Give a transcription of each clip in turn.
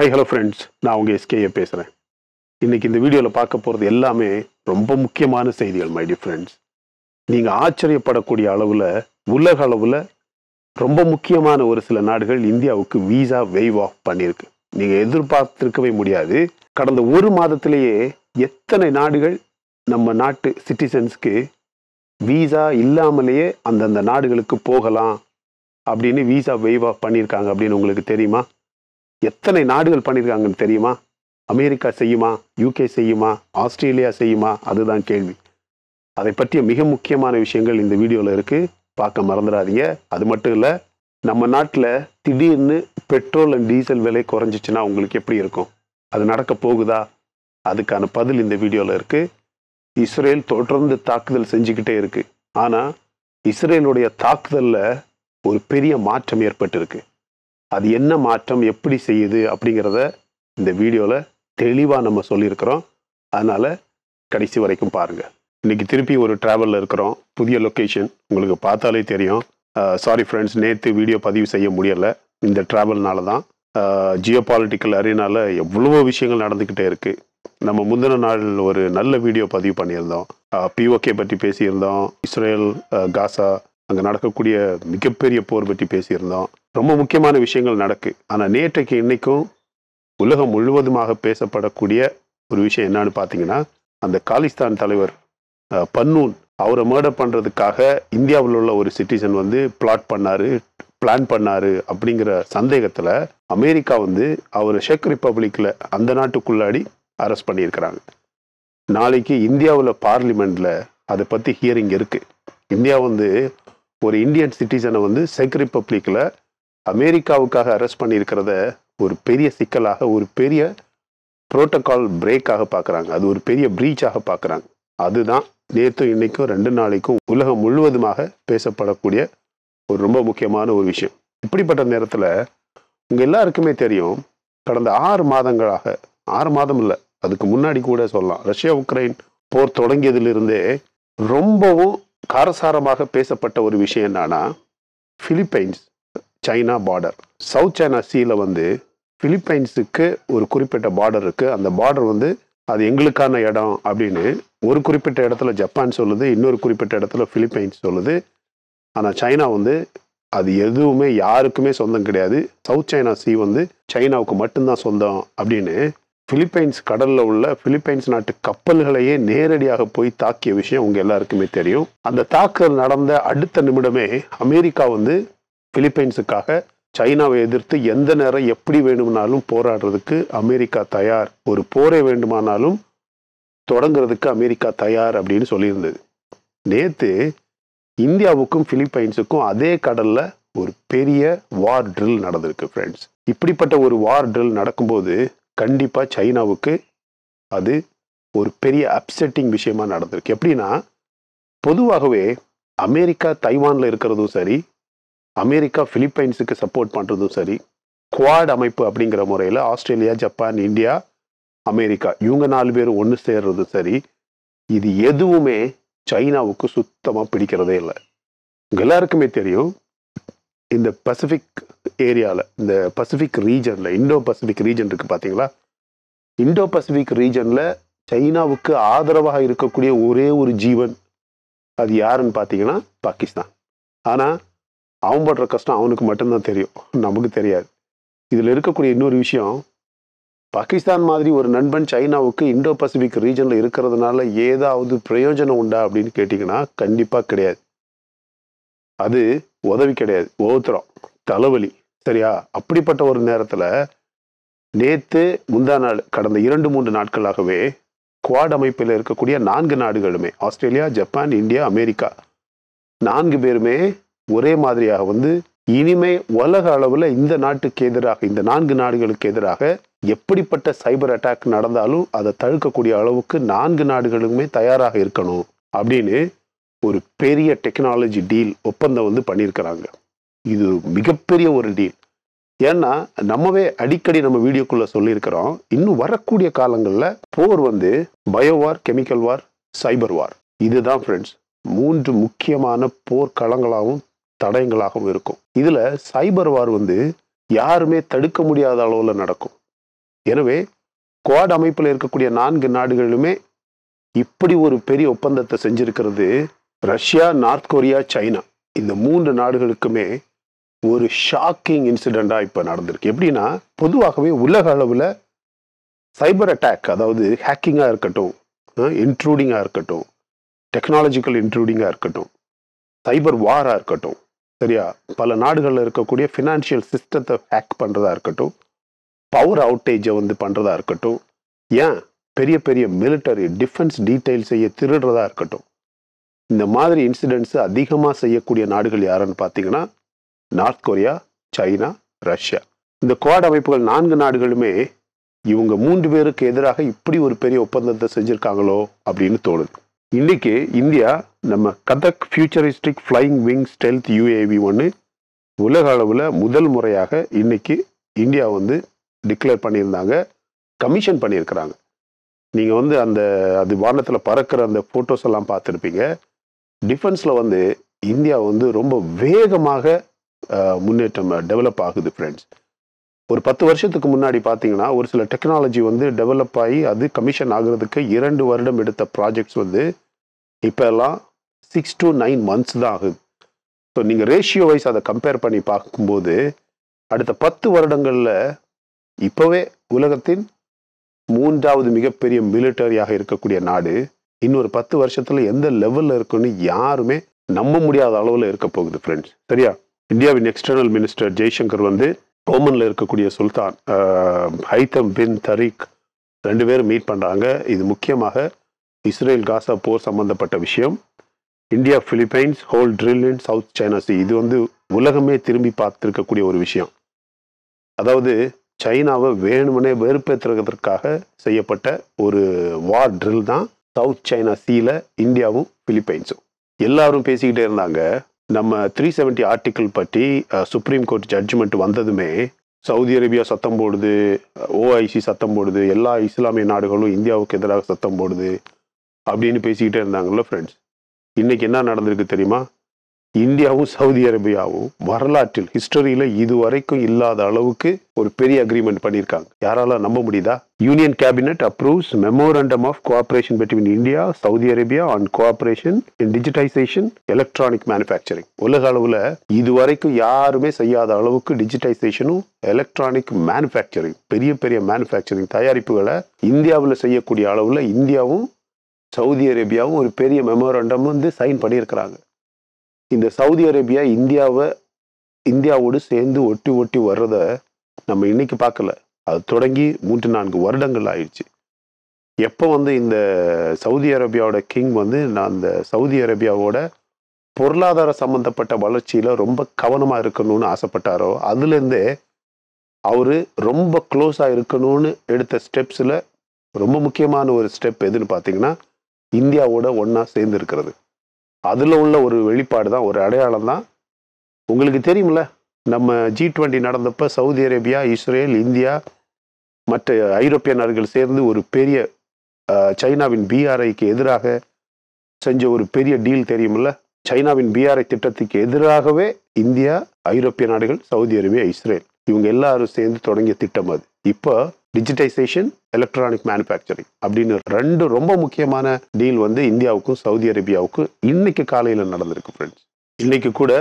high hello friends நான் உங்கள் எஸ்கேயை பேசுகிறேன் இன்றைக்கி இந்த வீடியோவில் பார்க்க போகிறது எல்லாமே ரொம்ப முக்கியமான செய்திகள் மை டியர் ஃப்ரெண்ட்ஸ் நீங்கள் ஆச்சரியப்படக்கூடிய அளவில் உலக அளவில் ரொம்ப முக்கியமான ஒரு சில நாடுகள் இந்தியாவுக்கு வீசா வெய்வ் ஆஃப் பண்ணியிருக்கு நீங்கள் எதிர்பார்த்துருக்கவே முடியாது கடந்த ஒரு மாதத்திலேயே எத்தனை நாடுகள் நம்ம நாட்டு சிட்டிசன்ஸ்க்கு வீசா இல்லாமலேயே அந்தந்த நாடுகளுக்கு போகலாம் அப்படின்னு வீசா வெய்வ் ஆஃப் பண்ணியிருக்காங்க அப்படின்னு உங்களுக்கு தெரியுமா எத்தனை நாடுகள் பண்ணியிருக்காங்கன்னு தெரியுமா அமெரிக்கா செய்யுமா யூகே செய்யுமா ஆஸ்திரேலியா செய்யுமா அதுதான் கேள்வி அதை பற்றிய மிக முக்கியமான விஷயங்கள் இந்த வீடியோவில் இருக்குது பார்க்க மறந்துடாதீங்க அது மட்டும் இல்லை நம்ம நாட்டில் திடீர்னு பெட்ரோல் அண்ட் டீசல் விலை குறைஞ்சிச்சுன்னா உங்களுக்கு எப்படி இருக்கும் அது நடக்க போகுதா அதுக்கான பதில் இந்த வீடியோவில் இருக்குது இஸ்ரேல் தொடர்ந்து தாக்குதல் செஞ்சுக்கிட்டே இருக்குது ஆனால் இஸ்ரேலுடைய தாக்குதலில் ஒரு பெரிய மாற்றம் ஏற்பட்டிருக்கு அது என்ன மாற்றம் எப்படி செய்யுது அப்படிங்கிறத இந்த வீடியோவில் தெளிவாக நம்ம சொல்லியிருக்கிறோம் அதனால் கடைசி வரைக்கும் பாருங்கள் இன்றைக்கி திருப்பி ஒரு ட்ராவலில் இருக்கிறோம் புதிய லொக்கேஷன் உங்களுக்கு பார்த்தாலே தெரியும் சாரி ஃப்ரெண்ட்ஸ் நேற்று வீடியோ பதிவு செய்ய முடியலை இந்த ட்ராவல்னால தான் ஜியோ பாலிட்டிக்கல் அரேனாவில் எவ்வளவோ விஷயங்கள் நடந்துக்கிட்டே இருக்குது நம்ம முந்தின நாள் ஒரு நல்ல வீடியோ பதிவு பண்ணியிருந்தோம் பிஓகே பற்றி பேசியிருந்தோம் இஸ்ரேல் காசா அங்கே நடக்கக்கூடிய மிகப்பெரிய போர் பற்றி பேசியிருந்தோம் ரொம்ப முக்கியமான விஷயங்கள் நடக்கு ஆனால் நேற்றைக்கு இன்றைக்கும் உலகம் முழுவதுமாக பேசப்படக்கூடிய ஒரு விஷயம் என்னன்னு பார்த்தீங்கன்னா அந்த காலிஸ்தான் தலைவர் பன்னூன் அவரை மேர்டர் பண்ணுறதுக்காக இந்தியாவில் உள்ள ஒரு சிட்டிசன் வந்து பிளாட் பண்ணார் பிளான் பண்ணார் அப்படிங்கிற சந்தேகத்தில் அமெரிக்கா வந்து அவர் செக் ரிப்பப்ளிக்கில் அந்த நாட்டுக்குள்ளாடி அரெஸ்ட் பண்ணியிருக்கிறாங்க நாளைக்கு இந்தியாவில் பார்லிமெண்ட்டில் அதை பற்றி ஹியரிங் இருக்குது இந்தியா வந்து ஒரு இந்தியன் சிட்டிசனை வந்து செக் ரிப்பப்ளிக்கில் அமெரிக்காவுக்காக அரெஸ்ட் பண்ணியிருக்கிறத ஒரு பெரிய சிக்கலாக ஒரு பெரிய ப்ரோட்டோக்கால் பிரேக்காக பார்க்குறாங்க அது ஒரு பெரிய ப்ரீச்சாக பார்க்குறாங்க அதுதான் நேற்று இன்றைக்கும் ரெண்டு நாளைக்கும் உலகம் முழுவதுமாக பேசப்படக்கூடிய ஒரு ரொம்ப முக்கியமான ஒரு விஷயம் இப்படிப்பட்ட நேரத்தில் உங்கள் எல்லாருக்குமே தெரியும் கடந்த ஆறு மாதங்களாக ஆறு மாதம் இல்லை அதுக்கு முன்னாடி கூட சொல்லலாம் ரஷ்யா உக்ரைன் போர் தொடங்கியதிலிருந்தே ரொம்பவும் காரசாரமாக பேசப்பட்ட ஒரு விஷயம் என்னன்னா Philippines China border South China சீல வந்து பிலிப்பைன்ஸுக்கு ஒரு குறிப்பிட்ட பார்டர் இருக்குது அந்த பார்டர் வந்து அது எங்களுக்கான இடம் அப்படின்னு ஒரு குறிப்பிட்ட இடத்துல ஜப்பான் சொல்லுது இன்னொரு குறிப்பிட்ட இடத்துல பிலிப்பைன்ஸ் சொல்லுது ஆனால் சைனா வந்து அது எதுவுமே யாருக்குமே சொந்தம் கிடையாது சவுத் சைனா சி வந்து சைனாவுக்கு மட்டும்தான் சொந்தம் அப்படின்னு பிலிப்பைன்ஸ் கடலில் உள்ள பிலிப்பைன்ஸ் நாட்டு கப்பல்களையே நேரடியாக போய் தாக்கிய விஷயம் உங்க எல்லாருக்குமே தெரியும் அந்த தாக்குதல் நடந்த அடுத்த நிமிடமே அமெரிக்கா வந்து பிலிப்பைன்ஸுக்காக சைனாவை எதிர்த்து எந்த நேரம் எப்படி வேணுமானாலும் போராடுறதுக்கு அமெரிக்கா தயார் ஒரு போரை வேண்டுமானாலும் தொடங்குறதுக்கு அமெரிக்கா தயார் அப்படின்னு சொல்லியிருந்தது நேற்று இந்தியாவுக்கும் பிலிப்பைன்ஸுக்கும் அதே கடலில் ஒரு பெரிய வார் ட்ரில் நடந்திருக்கு ஃப்ரெண்ட்ஸ் இப்படிப்பட்ட ஒரு வார் ட்ரில் நடக்கும்போது கண்டிப்பாக சைனாவுக்கு அது ஒரு பெரிய அப்செட்டிங் விஷயமா நடந்திருக்கு எப்படின்னா பொதுவாகவே அமெரிக்கா தைவானில் இருக்கிறதும் சரி அமெரிக்கா பிலிப்பைன்ஸுக்கு சப்போர்ட் பண்ணுறதும் சரி குவாட் அமைப்பு அப்படிங்கிற முறையில் ஆஸ்திரேலியா ஜப்பான் இந்தியா அமெரிக்கா இவங்க நாலு பேர் ஒன்று சேர்றது சரி இது எதுவுமே சைனாவுக்கு சுத்தமாக பிடிக்கிறதே இல்லை எல்லாருக்குமே தெரியும் இந்த பசிபிக் ஏரியாவில் இந்த பசிபிக் ரீஜனில் இண்டோ பசிபிக் ரீஜன் இருக்குது பார்த்தீங்களா இண்டோ பசிபிக் ரீஜனில் சைனாவுக்கு ஆதரவாக இருக்கக்கூடிய ஒரே ஒரு ஜீவன் அது யாருன்னு பார்த்தீங்கன்னா பாகிஸ்தான் ஆனால் அவன் படுற கஷ்டம் அவனுக்கு மட்டும்தான் தெரியும் நமக்கு தெரியாது இதில் இருக்கக்கூடிய இன்னொரு விஷயம் பாகிஸ்தான் மாதிரி ஒரு நண்பன் சைனாவுக்கு இண்டோ பசிபிக் ரீஜனில் இருக்கிறதுனால ஏதாவது பிரயோஜனம் உண்டா அப்படின்னு கேட்டிங்கன்னா கண்டிப்பாக கிடையாது அது உதவி கிடையாது ஒவ்வொருத்தரும் தலைவலி சரியா அப்படிப்பட்ட ஒரு நேரத்தில் நேற்று முந்தா நாள் கடந்த இரண்டு மூன்று நாட்களாகவே குவாட் அமைப்பில் இருக்கக்கூடிய நான்கு நாடுகளுமே ஆஸ்திரேலியா ஜப்பான் இந்தியா அமெரிக்கா நான்கு பேருமே ஒரே மாதிரியாக வந்து இனிமே உலக அளவில் இந்த நாட்டுக்கு எதிராக இந்த நான்கு நாடுகளுக்கு எதிராக எப்படிப்பட்ட சைபர் அட்டாக் நடந்தாலும் அதை தடுக்கக்கூடிய அளவுக்கு நான்கு நாடுகளுமே தயாராக இருக்கணும் அப்படின்னு ஒரு பெரிய டெக்னாலஜி டீல் ஒப்பந்தம் வந்து பண்ணியிருக்கிறாங்க இது மிகப்பெரிய ஒரு டீல் ஏன்னா நம்மவே அடிக்கடி நம்ம வீடியோக்குள்ளே சொல்லியிருக்கிறோம் இன்னும் வரக்கூடிய காலங்களில் போர் வந்து பயோவார் கெமிக்கல் வார் சைபர் வார் இதுதான் ஃப்ரெண்ட்ஸ் மூன்று முக்கியமான போர்க்களங்களாகவும் தடயங்களாகவும் இருக்கும் இதில் சைபர் வார் வந்து யாருமே தடுக்க முடியாத அளவில் நடக்கும் எனவே குவாட் அமைப்பில் இருக்கக்கூடிய நான்கு நாடுகளுமே இப்படி ஒரு பெரிய ஒப்பந்தத்தை செஞ்சிருக்கிறது ரஷ்யா நார்த் கொரியா சைனா இந்த மூன்று நாடுகளுக்குமே ஒரு ஷாக்கிங் இன்சிடெண்ட்டாக இப்போ நடந்திருக்கு எப்படின்னா பொதுவாகவே உலக அளவில் சைபர் அட்டாக் அதாவது ஹேக்கிங்காக இருக்கட்டும் இன்ட்ரூடிங்காக இருக்கட்டும் டெக்னாலஜிக்கல் இன்ட்ரூடிங்காக இருக்கட்டும் சைபர் வாராக இருக்கட்டும் சரியா பல நாடுகளில் இருக்கக்கூடிய ஃபினான்ஷியல் சிஸ்டத்தை ஹேக் பண்ணுறதா இருக்கட்டும் பவர் அவுட்டேஜை வந்து பண்ணுறதா இருக்கட்டும் ஏன் பெரிய பெரிய மிலிட்டரி டிஃபென்ஸ் டீட்டெயில்ஸையே திருடுறதா இருக்கட்டும் இந்த மாதிரி இன்சிடென்ட்ஸ் அதிகமாக செய்யக்கூடிய நாடுகள் யாருன்னு பார்த்தீங்கன்னா நார்த் கொரியா சைனா ரஷ்யா இந்த குவாட் அமைப்புகள் நான்கு நாடுகளுமே இவங்க மூன்று பேருக்கு எதிராக இப்படி ஒரு பெரிய ஒப்பந்தத்தை செஞ்சுருக்காங்களோ அப்படின்னு தோணுது இன்னைக்கு இந்தியா நம்ம Ghatak futuristic flying wing stealth UAV ஒன்று உலக அளவில் முதல் முறையாக இன்னைக்கு இந்தியா வந்து டிக்ளேர் பண்ணியிருந்தாங்க கமிஷன் பண்ணியிருக்கிறாங்க நீங்கள் வந்து அந்த அது வானத்தில் பறக்கிற அந்த ஃபோட்டோஸ் எல்லாம் பார்த்துருப்பீங்க டிஃபென்ஸில் வந்து இந்தியா வந்து ரொம்ப வேகமாக முன்னேற்றம் டெவலப் ஆகுது ஃப்ரெண்ட்ஸ் ஒரு பத்து வருஷத்துக்கு முன்னாடி பார்த்தீங்கன்னா ஒரு சில டெக்னாலஜி வந்து டெவலப் ஆகி அது கமிஷன் ஆகிறதுக்கு இரண்டு வருடம் எடுத்த ப்ராஜெக்ட்ஸ் வந்து இப்போல்லாம் சிக்ஸ் டு நைன் மந்த்ஸ் தான் ஆகுது ஸோ நீங்கள் ரேஷியோ வைஸ் அதை கம்பேர் பண்ணி பார்க்கும்போது அடுத்த பத்து வருடங்களில் இப்போவே உலகத்தின் மூன்றாவது மிகப்பெரிய மிலிட்டரியாக இருக்கக்கூடிய நாடு இன்னொரு பத்து வருஷத்தில் எந்த லெவலில் இருக்குன்னு யாருமே நம்ப முடியாத அளவில் இருக்க போகுது ஃப்ரெண்ட்ஸ் சரியா இந்தியாவின் எக்ஸ்டர்னல் மினிஸ்டர் ஜெய்சங்கர் வந்து ஓமனில் இருக்கக்கூடிய சுல்தான் ஹைத்தம் பின் தரீக் ரெண்டு பேரும் மீட் பண்ணுறாங்க இது முக்கியமாக இஸ்ரேல் காசா போர் சம்மந்தப்பட்ட விஷயம் India Philippines hole drill in South China Sea இது வந்து உலகமே திரும்பி பார்த்துருக்கக்கூடிய ஒரு விஷயம் அதாவது சைனாவை வேணுமனே வெறுப்பேற்றுறதற்காக செய்யப்பட்ட ஒரு வார் ட்ரில் தான் சவுத் சைனா சீல இந்தியாவும் ஃபிலிப்பைன்ஸும் எல்லாரும் பேசிக்கிட்டே இருந்தாங்க நம்ம த்ரீ செவன்ட்டி ஆர்டிக்கிள் பற்றி சுப்ரீம் கோர்ட் ஜட்ஜ்மெண்ட் வந்ததுமே சவுதி அரேபியா சத்தம் போடுது ஓஐசி சத்தம் போடுது எல்லா இஸ்லாமிய நாடுகளும் இந்தியாவுக்கு எதிராக சத்தம் போடுது அப்படின்னு பேசிக்கிட்டே இருந்தாங்கல்ல ஃப்ரெண்ட்ஸ் இன்றைக்கி என்ன நடந்திருக்கு தெரியுமா இந்தியாவும் சவுதி அரேபியாவும் வரலாற்றில் ஹிஸ்டரியில இதுவரைக்கும் இல்லாத அளவுக்கு ஒரு பெரிய அக்ரிமெண்ட் பண்ணியிருக்காங்க யாரால நம்ப முடியுதா Union Cabinet approves memorandum of cooperation between India Saudi Arabia on cooperation in digitisation electronic manufacturing உலக அளவில் இதுவரைக்கும் யாருமே செய்யாத அளவுக்கு டிஜிட்டைசேஷனும் எலக்ட்ரானிக் மேனுஃபேக்சரிங் பெரிய பெரிய மேனுஃபேக்சரிங் தயாரிப்புகளை இந்தியாவில் செய்யக்கூடிய அளவில் இந்தியாவும் சவுதி அரேபியாவும் ஒரு பெரிய மெமோரண்டம் வந்து சைன் பண்ணியிருக்கிறாங்க இந்த சவுதி அரேபியா இந்தியாவை இந்தியாவோடு சேர்ந்து ஒட்டி ஒட்டி வர்றத நம்ம இன்னைக்கு பார்க்கல அது தொடங்கி மூன்று நான்கு வருடங்கள் ஆயிடுச்சு எப்போ வந்து இந்த சவுதி அரேபியாவோட கிங் வந்து நான் இந்த சவுதி அரேபியாவோட பொருளாதார சம்மந்தப்பட்ட வளர்ச்சியில் ரொம்ப கவனமாக இருக்கணும்னு ஆசைப்பட்டாரோ அதுலேருந்தே அவர் ரொம்ப க்ளோஸாக இருக்கணும்னு எடுத்த ஸ்டெப்ஸில் ரொம்ப முக்கியமான ஒரு ஸ்டெப் எதுன்னு பார்த்தீங்கன்னா இந்தியாவோட ஒன்றா சேர்ந்து இருக்கிறது அதில் உள்ள ஒரு வெளிப்பாடு தான் ஒரு அடையாளம் தான் உங்களுக்கு தெரியுமில்ல நம்ம ஜி டுவெண்ட்டி நடந்தப்போ சவுதி அரேபியா இஸ்ரேல் இந்தியா மற்ற ஐரோப்பிய நாடுகள் சேர்ந்து ஒரு பெரிய சைனாவின் பிஆர்ஐக்கு எதிராக செஞ்ச ஒரு பெரிய டீல் தெரியுமில்ல சைனாவின் பிஆர்ஐ திட்டத்துக்கு எதிராகவே இந்தியா ஐரோப்பிய நாடுகள் சவுதி அரேபியா இஸ்ரேல் இவங்க எல்லாரும் சேர்ந்து தொடங்கிய திட்டம் அது இப்போ டிஜிட்டைசேஷன் எலக்ட்ரானிக் மேனுஃபேக்சரிங் அப்படின்னு ரெண்டு ரொம்ப முக்கியமான டீல் வந்து இந்தியாவுக்கும் சவுதி அரேபியாவுக்கும் இன்னைக்கு காலையில் நடந்திருக்கு ஃப்ரெண்ட்ஸ் இன்னைக்கு கூட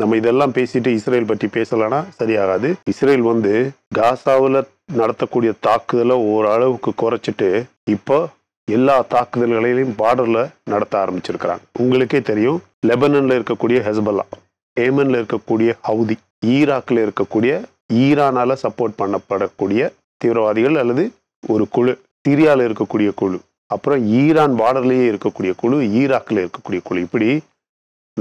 நம்ம இதெல்லாம் பேசிட்டு இஸ்ரேல் பற்றி பேசலாம்னா சரியாகாது இஸ்ரேல் வந்து காசாவில் நடத்தக்கூடிய தாக்குதலை ஓரளவுக்கு குறைச்சிட்டு இப்போ எல்லா தாக்குதல்களையும் பார்டரில் நடத்த ஆரம்பிச்சிருக்கிறாங்க உங்களுக்கே தெரியும் லெபனனில் இருக்கக்கூடிய ஹெஸ்பல்லா ஏமனில் இருக்கக்கூடிய ஹவுதி ஈராக்கில் இருக்கக்கூடிய ஈரானால் சப்போர்ட் பண்ணப்படக்கூடிய தீவிரவாதிகள் அல்லது ஒரு குழு சிரியாவில் இருக்கக்கூடிய குழு அப்புறம் ஈரான் பார்டர்லேயே இருக்கக்கூடிய குழு ஈராக்கில் இருக்கக்கூடிய குழு இப்படி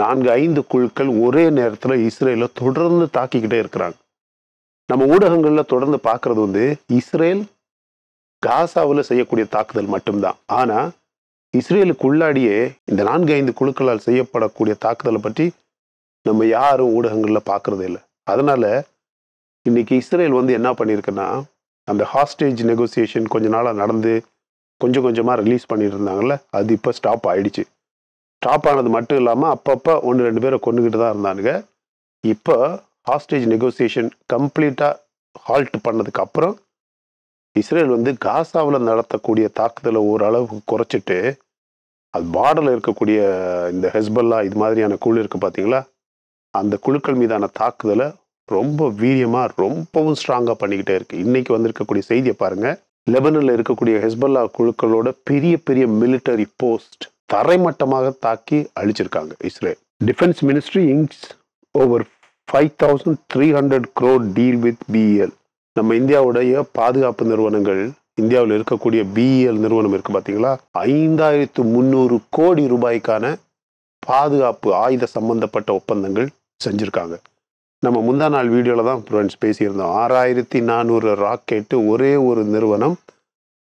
நான்கு ஐந்து குழுக்கள் ஒரே நேரத்தில் இஸ்ரேலில் தொடர்ந்து தாக்கிக்கிட்டே இருக்கிறாங்க நம்ம ஊடகங்களில் தொடர்ந்து பார்க்குறது வந்து இஸ்ரேல் காசாவில் செய்யக்கூடிய தாக்குதல் மட்டும்தான் ஆனால் இஸ்ரேலுக்குள்ளாடியே இந்த நான்கு ஐந்து குழுக்களால் செய்யப்படக்கூடிய தாக்குதலை பற்றி நம்ம யாரும் ஊடகங்களில் பார்க்குறது இல்லை அதனால் இன்றைக்கி இஸ்ரேல் வந்து என்ன பண்ணியிருக்குன்னா அந்த ஹாஸ்டேஜ் நெகோசியேஷன் கொஞ்ச நாளாக நடந்து கொஞ்சம் கொஞ்சமாக ரிலீஸ் பண்ணிட்டு இருந்தாங்கல்ல அது இப்போ ஸ்டாப் ஆகிடுச்சு ஸ்டாப் ஆனது மட்டும் இல்லாமல் அப்பப்போ ஒன்று ரெண்டு பேரை கொண்டுக்கிட்டு தான் இருந்தானுங்க இப்போ ஹாஸ்டேஜ் நெகோசியேஷன் கம்ப்ளீட்டாக ஹால்ட் பண்ணதுக்கு அப்புறம் இஸ்ரேல் வந்து காசாவில் நடத்தக்கூடிய தாக்குதலை ஓரளவுக்கு குறைச்சிட்டு அது பார்டரில் இருக்கக்கூடிய இந்த ஹெஸ்பல்லா இது மாதிரியான குழு இருக்குது பார்த்தீங்களா அந்த குழுக்கள் மீதான தாக்குதலை ரொம்ப வீரியமாக ரொம்பவும் ஸ்ட்ராங்காக பண்ணிக்கிட்டே இருக்குது இன்றைக்கி வந்திருக்கக்கூடிய செய்தியை பாருங்கள் லெபனில் இருக்கக்கூடிய ஹெஸ்பல்லா குழுக்களோட பெரிய பெரிய மிலிட்டரி போஸ்ட் தரைமட்டமாக தாக்கி அழிச்சிருக்காங்க Israel defence ministry inks over five thousand three hundred crore deal with BEL நம்ம இந்தியாவுடைய பாதுகாப்பு நிறுவனங்கள் இந்தியாவில் இருக்கக்கூடிய பிஇஎல் e நிறுவனம் இருக்குது பார்த்தீங்களா ஐந்தாயிரத்து முந்நூறு கோடி ரூபாய்க்கான பாதுகாப்பு ஆயுத சம்பந்தப்பட்ட ஒப்பந்தங்கள் செஞ்சுருக்காங்க நம்ம முந்தா நாள் வீடியோவில் தான் ஃப்ரெண்ட்ஸ் பேசியிருந்தோம் ஆறாயிரத்தி நானூறு ராக்கெட்டு ஒரே ஒரு நிறுவனம்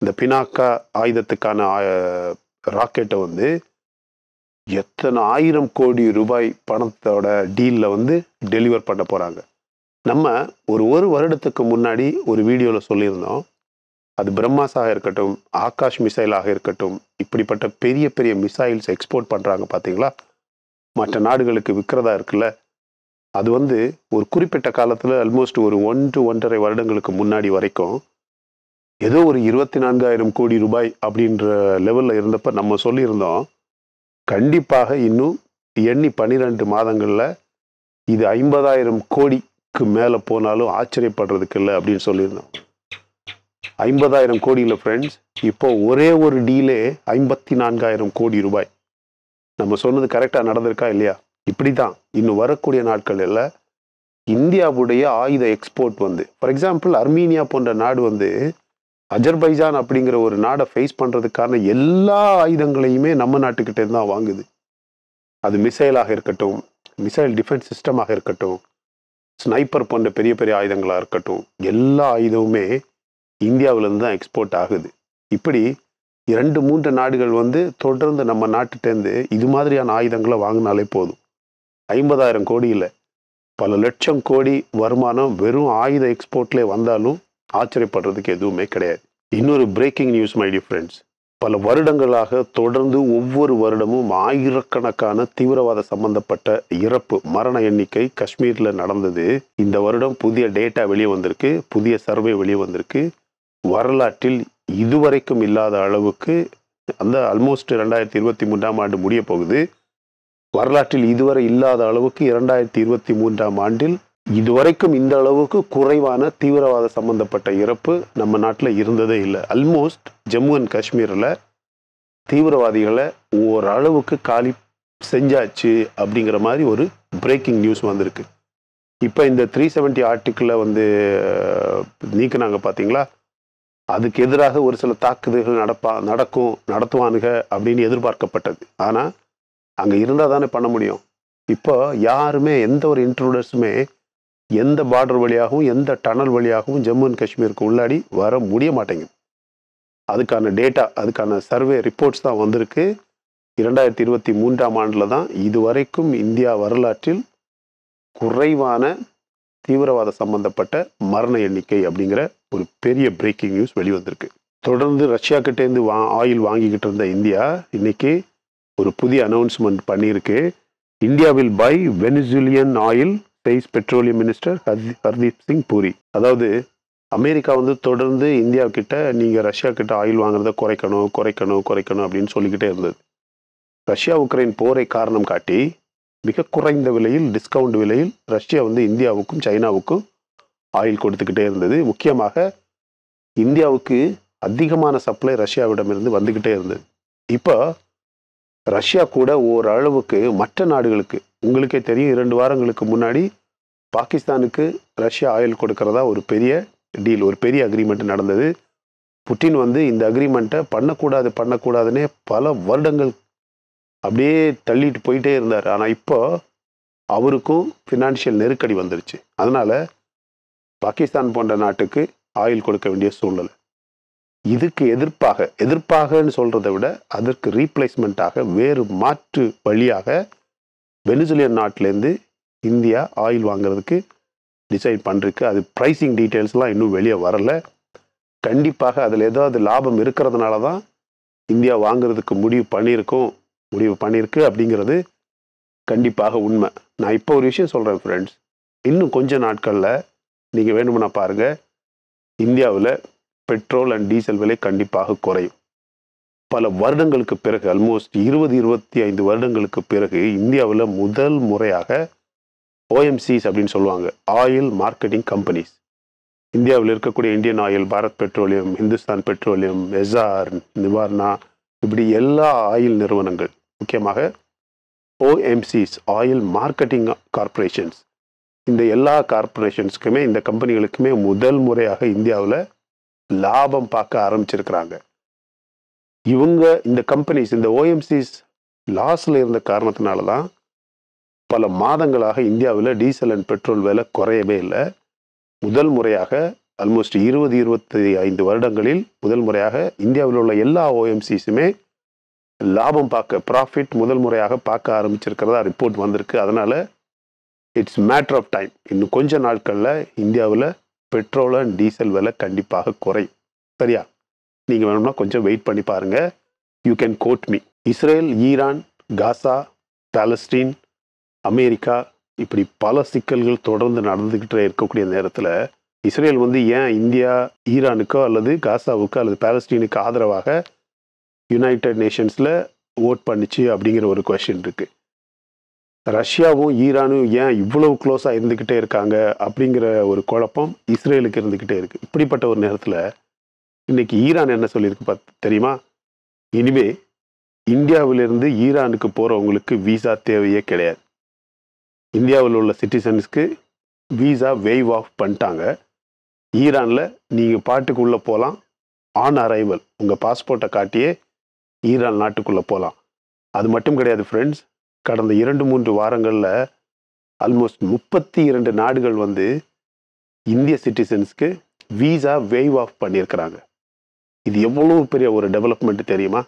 இந்த பினாக்கா ஆயுதத்துக்கான ராக்கெட்டை வந்து எத்தனை ஆயிரம் கோடி ரூபாய் பணத்தோட டீலில் வந்து டெலிவர் பண்ண போகிறாங்க நம்ம ஒரு ஒரு வருடத்துக்கு முன்னாடி ஒரு வீடியோவில் சொல்லியிருந்தோம் அது பிரம்மாசாக இருக்கட்டும் ஆகாஷ் மிசைலாக இருக்கட்டும் இப்படிப்பட்ட பெரிய பெரிய மிசைல்ஸ் எக்ஸ்போர்ட் பண்ணுறாங்க பார்த்தீங்களா மற்ற நாடுகளுக்கு விற்கிறதா இருக்குல்ல அது வந்து ஒரு குறிப்பிட்ட காலத்தில் ஆல்மோஸ்ட் ஒரு ஒன் டு ஒன்றரை வருடங்களுக்கு முன்னாடி வரைக்கும் ஏதோ ஒரு இருபத்தி நான்காயிரம் கோடி ரூபாய் அப்படின்ற லெவலில் இருந்தப்ப நம்ம சொல்லியிருந்தோம் கண்டிப்பாக இன்னும் எண்ணி பன்னிரெண்டு மாதங்களில் இது ஐம்பதாயிரம் கோடிக்கு மேலே போனாலும் ஆச்சரியப்படுறதுக்கு இல்லை அப்படின்னு சொல்லியிருந்தோம் ஐம்பதாயிரம் கோடியில் ஃப்ரெண்ட்ஸ் இப்போ ஒரே ஒரு டீலே ஐம்பத்தி நான்காயிரம் கோடி ரூபாய் நம்ம சொன்னது கரெக்டாக நடந்திருக்கா இல்லையா இப்படி தான் இன்னும் வரக்கூடிய நாட்களில் இந்தியாவுடைய ஆயுத எக்ஸ்போர்ட் வந்து ஃபார் எக்ஸாம்பிள் அர்மீனியா போன்ற நாடு வந்து அஜர்பைஜான் அப்படிங்கிற ஒரு நாடை ஃபேஸ் பண்ணுறதுக்கான எல்லா ஆயுதங்களையுமே நம்ம நாட்டுக்கிட்டே தான் வாங்குது அது மிசைலாக இருக்கட்டும் மிசைல் டிஃபென்ஸ் சிஸ்டமாக இருக்கட்டும் ஸ்னைப்பர் போன்ற பெரிய பெரிய ஆயுதங்களாக இருக்கட்டும் எல்லா ஆயுதமுமே இந்தியாவிலேருந்து தான் எக்ஸ்போர்ட் ஆகுது இப்படி இரண்டு மூன்று நாடுகள் வந்து தொடர்ந்து நம்ம நாட்டுகிட்டேருந்து இது மாதிரியான ஆயுதங்களை வாங்கினாலே போதும் ஐம்பதாயிரம் கோடியில் பல லட்சம் கோடி வருமானம் வெறும் ஆயுத எக்ஸ்போர்ட்லேயே வந்தாலும் ஆச்சரியப்படுறதுக்கு எதுவுமே கிடையாது இன்னொரு breaking news my dear friends பல வருடங்களாக தொடர்ந்து ஒவ்வொரு வருடமும் ஆயிரக்கணக்கான தீவிரவாத சம்பந்தப்பட்ட இறப்பு மரண எண்ணிக்கை காஷ்மீரில் நடந்தது இந்த வருடம் புதிய டேட்டா வெளியே வந்திருக்கு புதிய சர்வே வெளியே வந்திருக்கு வரலாற்றில் இதுவரைக்கும் இல்லாத அளவுக்கு அந்த ஆல்மோஸ்ட் ரெண்டாயிரத்தி இருபத்தி மூன்றாம் ஆண்டு முடிய போகுது வரலாற்றில் இதுவரை இல்லாத அளவுக்கு இரண்டாயிரத்தி இருபத்தி மூன்றாம் ஆண்டில் இதுவரைக்கும் இந்த அளவுக்கு குறைவான தீவிரவாத சம்பந்தப்பட்ட இறப்பு நம்ம நாட்டில் இருந்ததே இல்லை அல்மோஸ்ட் ஜம்மு அண்ட் காஷ்மீரில் தீவிரவாதிகளை ஓரளவுக்கு காலி செஞ்சாச்சு அப்படிங்கிற மாதிரி ஒரு பிரேக்கிங் நியூஸ் வந்திருக்கு இப்போ இந்த த்ரீ செவன்ட்டி ஆர்டிக்கிளில் வந்து நீக்கினாங்க பார்த்தீங்களா அதுக்கு எதிராக ஒரு சில தாக்குதல்கள் நடப்பா நடக்கும் நடத்துவானுங்க அப்படின்னு எதிர்பார்க்கப்பட்டது ஆனால் அங்கே இருந்தால் தானே பண்ண முடியும் இப்போ யாருமே எந்த ஒரு இன்ட்ரூடர்ஸுமே எந்த பார்டர் வழியாகவும் எந்த டனல் வழியாகவும் ஜம்மு அண்ட் காஷ்மீருக்கு உள்ளாடி வர முடிய மாட்டேங்குது அதுக்கான டேட்டா அதுக்கான சர்வே ரிப்போர்ட்ஸ் தான் வந்திருக்கு இரண்டாயிரத்தி இருபத்தி மூன்றாம் ஆண்டில் தான் இதுவரைக்கும் இந்தியா வரலாற்றில் குறைவான தீவிரவாத சம்பந்தப்பட்ட மரண எண்ணிக்கை அப்படிங்கிற ஒரு பெரிய பிரேக்கிங் நியூஸ் வெளிவந்திருக்கு தொடர்ந்து ரஷ்யா கிட்டேருந்து வா ஆயில் வாங்கிக்கிட்டு இருந்த இந்தியா இன்னைக்கு ஒரு புதிய அனௌன்ஸ்மெண்ட் பண்ணியிருக்கு இந்தியாவில் by Venezuelan oil space petroleum minister Hardeep Singh Puri அதாவது அமெரிக்கா வந்து தொடர்ந்து இந்தியா கிட்ட நீங்கள் ரஷ்யா கிட்ட ஆயில் வாங்குறத குறைக்கணும் குறைக்கணும் குறைக்கணும் அப்படின்னு சொல்லிக்கிட்டே இருந்தது ரஷ்யா உக்ரைன் போரை காரணம் காட்டி மிக குறைந்த விலையில் டிஸ்கவுண்ட் விலையில் ரஷ்யா வந்து இந்தியாவுக்கும் சைனாவுக்கும் ஆயில் கொடுத்துக்கிட்டே இருந்தது முக்கியமாக இந்தியாவுக்கு அதிகமான சப்ளை ரஷ்யாவிடமிருந்து வந்துக்கிட்டே இருந்தது இப்போ ரஷ்யா கூட ஓரளவுக்கு மற்ற நாடுகளுக்கு உங்களுக்கே தெரியும் இரண்டு வாரங்களுக்கு முன்னாடி பாகிஸ்தானுக்கு ரஷ்யா ஆயில் கொடுக்கறதா ஒரு பெரிய டீல் ஒரு பெரிய அக்ரிமெண்ட் நடந்தது புட்டின் வந்து இந்த அக்ரிமெண்ட்டை பண்ணக்கூடாது பண்ணக்கூடாதுன்னே பல வருடங்கள் அப்படியே தள்ளிட்டு போயிட்டே இருந்தார் ஆனால் இப்போ அவருக்கும் ஃபினான்ஷியல் நெருக்கடி வந்துருச்சு அதனால் பாகிஸ்தான் போன்ற நாட்டுக்கு ஆயில் கொடுக்க வேண்டிய சூழ்நிலை இதுக்கு எதிர்ப்பாக எதிர்ப்பாகன்னு சொல்கிறத விட அதற்கு ரீப்ளேஸ்மெண்ட்டாக வேறு மாற்று வழியாக வெனிசுலியன் நாட்டிலேருந்து இந்தியா ஆயில் வாங்கிறதுக்கு டிசைட் பண்ணிருக்கு அது ப்ரைஸிங் டீட்டெயில்ஸ்லாம் இன்னும் வெளியே வரலை கண்டிப்பாக அதில் ஏதாவது லாபம் இருக்கிறதுனால தான் இந்தியா வாங்கிறதுக்கு முடிவு பண்ணியிருக்கோம் முடிவு பண்ணியிருக்கு அப்படிங்கிறது கண்டிப்பாக உண்மை நான் இப்போ ஒரு விஷயம் சொல்கிறேன் ஃப்ரெண்ட்ஸ் இன்னும் கொஞ்ச நாட்களில் நீங்கள் வேணுமுன்னா பாருங்கள் இந்தியாவில் பெட்ரோல் அண்ட் டீசல் விலை கண்டிப்பாக குறையும் பல வருடங்களுக்கு பிறகு ஆல்மோஸ்ட் இருபது இருபத்தி ஐந்து வருடங்களுக்கு பிறகு இந்தியாவில் முதல் முறையாக ஓஎம்சிஸ் அப்படின்னு சொல்லுவாங்க ஆயில் மார்க்கெட்டிங் கம்பெனிஸ் இந்தியாவில் இருக்கக்கூடிய Indian Oil Bharat Petroleum Hindustan Petroleum SR நிவாரணா இப்படி எல்லா ஆயில் நிறுவனங்கள் முக்கியமாக ஓஎம்சிஸ் ஆயில் மார்க்கெட்டிங் கார்பரேஷன்ஸ் இந்த எல்லா கார்பரேஷன்ஸ்க்குமே இந்த கம்பெனிகளுக்குமே முதல் முறையாக இந்தியாவில் லாபம் பார்க்க ஆரம்பிச்சிருக்கிறாங்க இவங்க இந்த கம்பெனிஸ் இந்த ஓஎம்சிஸ் லாஸில் இருந்த காரணத்தினால தான் பல மாதங்களாக இந்தியாவில் டீசல் அண்ட் பெட்ரோல் விலை குறையவே இல்லை முதல் முறையாக ஆல்மோஸ்ட் இருபது இருபத்தி ஐந்து வருடங்களில் முதல் முறையாக இந்தியாவில் உள்ள எல்லா ஓஎம்சிஸுமே லாபம் பார்க்க ப்ராஃபிட் முதல் முறையாக பார்க்க ஆரம்பிச்சிருக்கிறதா ரிப்போர்ட் வந்திருக்கு அதனால் இட்ஸ் மேட்ரு ஆஃப் டைம் இன்னும் கொஞ்ச நாட்களில் இந்தியாவில் பெட்ரோல் அண்ட் டீசல் விலை கண்டிப்பாக குறையும் சரியா நீங்கள் வேணும்னா கொஞ்சம் வெயிட் பண்ணி பாருங்கள் you can quote me Israel Iran Gaza Palestine America இப்படி பல சிக்கல்கள் தொடர்ந்து நடந்துக்கிட்டே இருக்கக்கூடிய நேரத்தில் இஸ்ரேல் வந்து ஏன் இந்தியா ஈரானுக்கோ அல்லது காசாவுக்கோ அல்லது பாலஸ்டீனுக்கு ஆதரவாக யுனைடெட் நேஷன்ஸில் ஓட் பண்ணிச்சு அப்படிங்கிற ஒரு கொஷின் இருக்குது ரஷ்யாவும் ஈரானும் ஏன் இவ்வளவு க்ளோஸாக இருந்துக்கிட்டே இருக்காங்க அப்படிங்கிற ஒரு குழப்பம் இஸ்ரேலுக்கு இருந்துக்கிட்டே இருக்குது இப்படிப்பட்ட ஒரு நேரத்தில் இன்றைக்கி ஈரான் என்ன சொல்லியிருக்கு பார்த்து தெரியுமா இனிமே இந்தியாவிலிருந்து ஈரானுக்கு போகிறவங்களுக்கு விசா தேவையே கிடையாது இந்தியாவில் உள்ள சிட்டிசன்ஸ்க்கு விசா வெய்வ் ஆஃப் பண்ணிட்டாங்க ஈரானில் நீங்கள் பாட்டுக்குள்ளே போகலாம் ஆன் அரைவல் உங்கள் பாஸ்போர்ட்டை காட்டியே ஈரான் நாட்டுக்குள்ளே போகலாம் அது மட்டும் கிடையாது ஃப்ரெண்ட்ஸ் கடந்த இரண்டு மூன்று வாரங்களில் ஆல்மோஸ்ட் முப்பத்தி இரண்டு நாடுகள் வந்து இந்திய சிட்டிசன்ஸ்க்கு வீசா வேவ் ஆஃப் பண்ணியிருக்கிறாங்க இது எவ்வளோ பெரிய ஒரு டெவலப்மெண்ட் தெரியுமா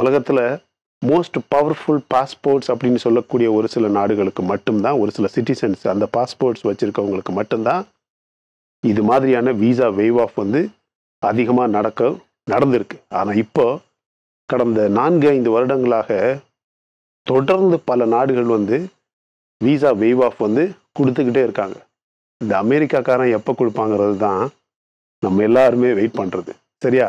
உலகத்தில் மோஸ்ட் பவர்ஃபுல் பாஸ்போர்ட்ஸ் அப்படின்னு சொல்லக்கூடிய ஒரு சில நாடுகளுக்கு மட்டும்தான் ஒரு சில சிட்டிசன்ஸ் அந்த பாஸ்போர்ட்ஸ் வச்சுருக்கவங்களுக்கு மட்டும்தான் இது மாதிரியான வீசா வேவ் ஆஃப் வந்து அதிகமாக நடக்க நடந்திருக்கு ஆனால் இப்போ கடந்த நான்கு ஐந்து வருடங்களாக தொடர்ந்து பல நாடுகள் வந்து விசா வெய்வ் ஆஃப் வந்து கொடுத்துக்கிட்டே இருக்காங்க இந்த அமெரிக்காக்காரன் எப்போ கொடுப்பாங்கிறது தான் நம்ம எல்லாருமே வெயிட் பண்ணுறது சரியா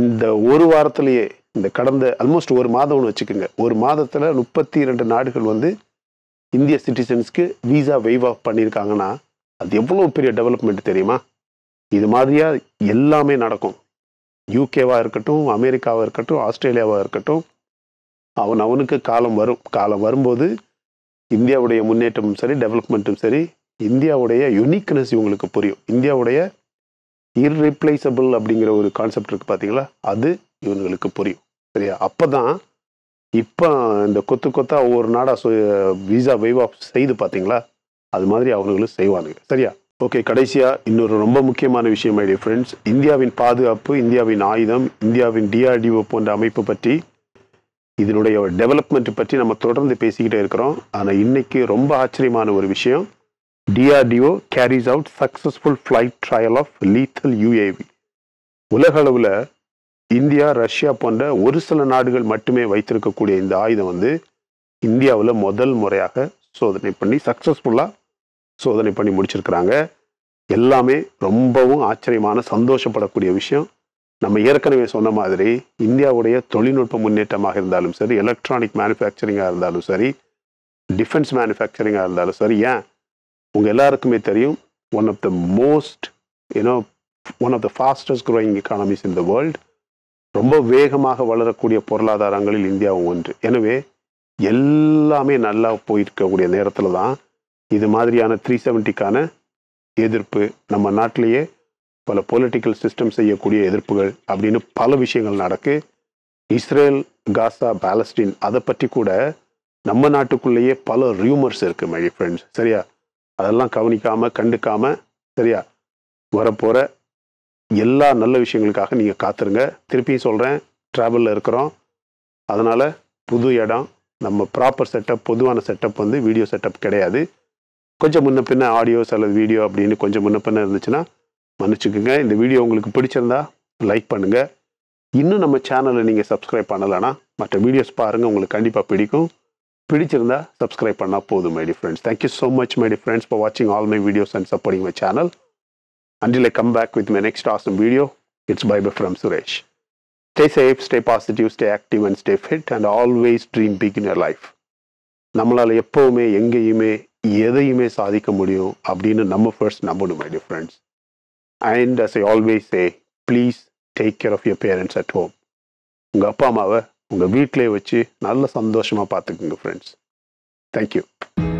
இந்த ஒரு வாரத்திலேயே இந்த கடந்த ஆல்மோஸ்ட் ஒரு மாதம் ஒன்று வச்சுக்கோங்க ஒரு மாதத்தில் முப்பத்தி ரெண்டு நாடுகள் வந்து இந்திய சிட்டிசன்ஸ்க்கு விசா வெய்வ் ஆஃப் பண்ணியிருக்காங்கன்னா அது எவ்வளோ பெரிய டெவலப்மெண்ட் தெரியுமா இது மாதிரியாக எல்லாமே நடக்கும் யூகேவாக இருக்கட்டும் அமெரிக்காவாக இருக்கட்டும் ஆஸ்திரேலியாவாக இருக்கட்டும் அவன் அவனுக்கு காலம் வரும் காலம் வரும்போது இந்தியாவுடைய முன்னேற்றமும் சரி டெவலப்மெண்ட்டும் சரி இந்தியாவுடைய யுனிக்னஸ் இவங்களுக்கு புரியும் இந்தியாவுடைய இர்ரிப்ளேசபிள் அப்படிங்கிற ஒரு கான்செப்ட் இருக்குது பார்த்தீங்களா அது இவங்களுக்கு புரியும் சரியா அப்போ தான் இப்போ இந்த கொத்து கொத்தா ஒவ்வொரு நாடாக விசா வைவ் ஆஃப் செய்து பார்த்தீங்களா அது மாதிரி அவங்களும் செய்வானுங்க சரியா ஓகே கடைசியாக இன்னொரு ரொம்ப முக்கியமான விஷயம் ஐடியா ஃப்ரெண்ட்ஸ் இந்தியாவின் பாதுகாப்பு இந்தியாவின் ஆயுதம் இந்தியாவின் டிஆர்டிஓ போன்ற அமைப்பு பற்றி இதனுடைய டெவலப்மெண்ட் பற்றி நம்ம தொடர்ந்து பேசிக்கிட்டே இருக்கிறோம் ஆனால் இன்னைக்கு ரொம்ப ஆச்சரியமான ஒரு விஷயம் DRDO carries out successful flight trial of lethal UAV உலக அளவில் இந்தியா ரஷ்யா போன்ற ஒரு சில நாடுகள் மட்டுமே வைத்திருக்கக்கூடிய இந்த ஆயுதம் வந்து இந்தியாவில் முதல் முறையாக சோதனை பண்ணி சக்ஸஸ்ஃபுல்லாக சோதனை பண்ணி முடிச்சிருக்கிறாங்க எல்லாமே ரொம்பவும் ஆச்சரியமான சந்தோஷப்படக்கூடிய விஷயம் நம்ம ஏற்கனவே சொன்ன மாதிரி இந்தியாவுடைய தொழில்நுட்ப முன்னேற்றமாக இருந்தாலும் சரி எலக்ட்ரானிக் மேனுஃபேக்சரிங்காக இருந்தாலும் சரி டிஃபென்ஸ் மேனுஃபேக்சரிங்காக இருந்தாலும் சரி ஏன் உங்கள் எல்லாருக்குமே தெரியும் one of the most you know one of the fastest growing economies in the world ரொம்ப வேகமாக வளரக்கூடிய பொருளாதாரங்களில் இந்தியாவும் ஒன்று எனவே எல்லாமே நல்லா போயிருக்கக்கூடிய நேரத்தில் தான் இது மாதிரியான த்ரீ செவன்ட்டிக்கான எதிர்ப்பு நம்ம நாட்டிலேயே பல பொலிட்டிக்கல் சிஸ்டம் செய்யக்கூடிய எதிர்ப்புகள் அப்படின்னு பல விஷயங்கள் நடக்கு இஸ்ரேல் காசா பாலஸ்டீன் அதை பற்றி கூட நம்ம நாட்டுக்குள்ளேயே பல ரியூமர்ஸ் இருக்குது மை ஃப்ரெண்ட்ஸ் சரியா அதெல்லாம் கவனிக்காமல் கண்டுக்காமல் சரியா வரப்போகிற எல்லா நல்ல விஷயங்களுக்காக நீங்கள் காத்துருங்க திருப்பியும் சொல்கிறேன் ட்ராவலில் இருக்கிறோம் அதனால் புது இடம் நம்ம ப்ராப்பர் செட்டப் பொதுவான செட்டப் வந்து வீடியோ செட்டப் கிடையாது கொஞ்சம் முன்ன பின்ன ஆடியோஸ் அல்லது வீடியோ அப்படின்னு கொஞ்சம் முன்ன பின்ன இருந்துச்சுன்னா மன்னிச்சுக்குங்க இந்த வீடியோ உங்களுக்கு பிடிச்சிருந்தா லைக் பண்ணுங்கள் இன்னும் நம்ம சேனலை நீங்கள் சப்ஸ்கிரைப் பண்ணலைன்னா மற்ற வீடியோஸ் பாருங்கள் உங்களுக்கு கண்டிப்பாக பிடிக்கும் பிடிச்சிருந்தா சப்ஸ்கிரைப் பண்ணால் போதும் my friends thank you so much my friends for வாட்சிங் all my videos and supporting my channel until I come back with my next awesome video it's bye bye from Suresh stay safe stay positive stay active and stay fit and always dream big in life நம்மளால் எப்போவுமே எங்கேயுமே எதையுமே சாதிக்க முடியும் அப்படின்னு நம்ம first நம்பணும் my dear friends and as I always say please take care of your parents at home உங்கள் அப்பா அம்மாவை உங்கள் வீட்டிலே வச்சு நல்ல சந்தோஷமாக பார்த்துக்குங்க ஃப்ரெண்ட்ஸ் தேங்க்யூ